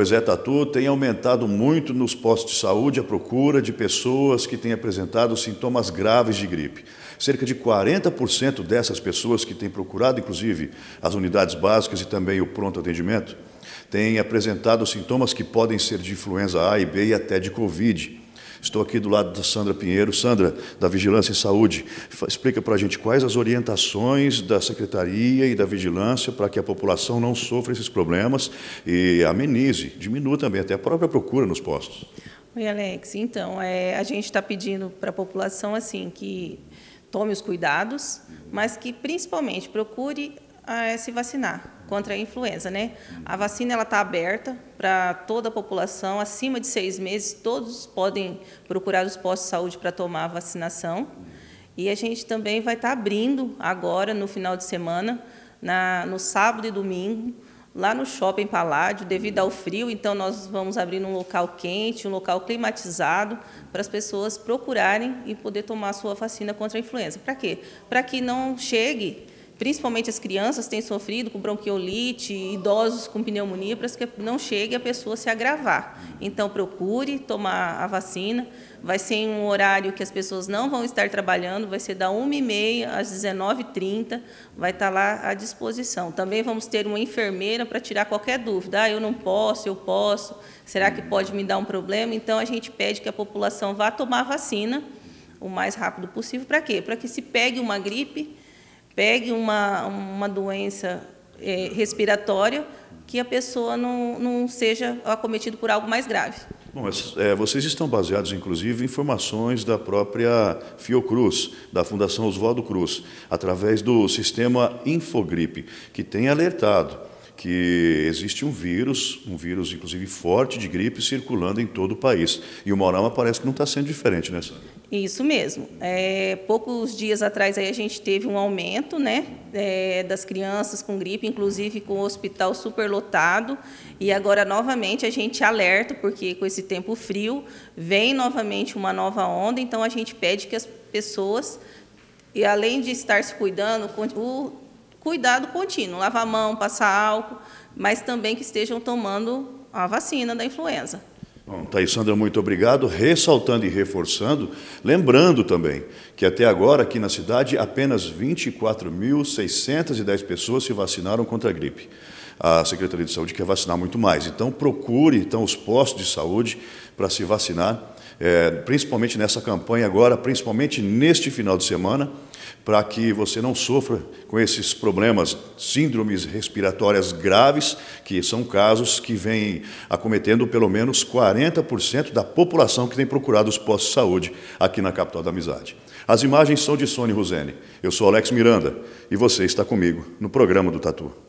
Pois é, Tatu, tem aumentado muito nos postos de saúde a procura de pessoas que têm apresentado sintomas graves de gripe. Cerca de 40% dessas pessoas que têm procurado, inclusive, as unidades básicas e também o pronto atendimento, têm apresentado sintomas que podem ser de influenza A e B e até de Covid. Estou aqui do lado da Sandra Pinheiro. Sandra, da Vigilância em Saúde, explica para a gente quais as orientações da Secretaria e da Vigilância para que a população não sofra esses problemas e amenize, diminua também até a própria procura nos postos. Oi, Alex. Então, é, a gente está pedindo para a população assim que tome os cuidados, mas que principalmente procure é, se vacinar contra a influenza, né? A vacina ela está aberta para toda a população acima de seis meses. Todos podem procurar os postos de saúde para tomar a vacinação. E a gente também vai estar tá abrindo agora no final de semana, na, no sábado e domingo, lá no Shopping Paládio, devido ao frio, então nós vamos abrir um local quente, um local climatizado, para as pessoas procurarem e poder tomar a sua vacina contra a influenza. Para quê? Para que não chegue principalmente as crianças têm sofrido com bronquiolite, idosos com pneumonia, para que não chegue a pessoa se agravar. Então procure tomar a vacina. Vai ser em um horário que as pessoas não vão estar trabalhando, vai ser da 1h30 às 19h30, vai estar lá à disposição. Também vamos ter uma enfermeira para tirar qualquer dúvida. Ah, eu não posso, eu posso, será que pode me dar um problema? Então a gente pede que a população vá tomar a vacina o mais rápido possível. Para quê? Para que se pegue uma gripe pegue uma, uma doença é, respiratória que a pessoa não, não seja acometida por algo mais grave. Bom, é, vocês estão baseados, inclusive, em informações da própria Fiocruz, da Fundação Oswaldo Cruz, através do sistema Infogripe, que tem alertado que existe um vírus, um vírus inclusive forte de gripe, circulando em todo o país. E o Mourama parece que não está sendo diferente, né, Sandra? Isso mesmo. É, poucos dias atrás aí a gente teve um aumento né, é, das crianças com gripe, inclusive com o hospital superlotado. E agora, novamente, a gente alerta, porque com esse tempo frio vem novamente uma nova onda, então a gente pede que as pessoas, e além de estar se cuidando, o cuidado contínuo, lavar a mão, passar álcool, mas também que estejam tomando a vacina da influenza. Bom, Thaís Sandra, muito obrigado. Ressaltando e reforçando, lembrando também que até agora aqui na cidade apenas 24.610 pessoas se vacinaram contra a gripe. A Secretaria de Saúde quer vacinar muito mais, então procure então os postos de saúde para se vacinar é, principalmente nessa campanha agora, principalmente neste final de semana, para que você não sofra com esses problemas, síndromes respiratórias graves, que são casos que vêm acometendo pelo menos 40% da população que tem procurado os postos de saúde aqui na capital da amizade. As imagens são de Sônia Rosene. Eu sou Alex Miranda e você está comigo no programa do Tatu.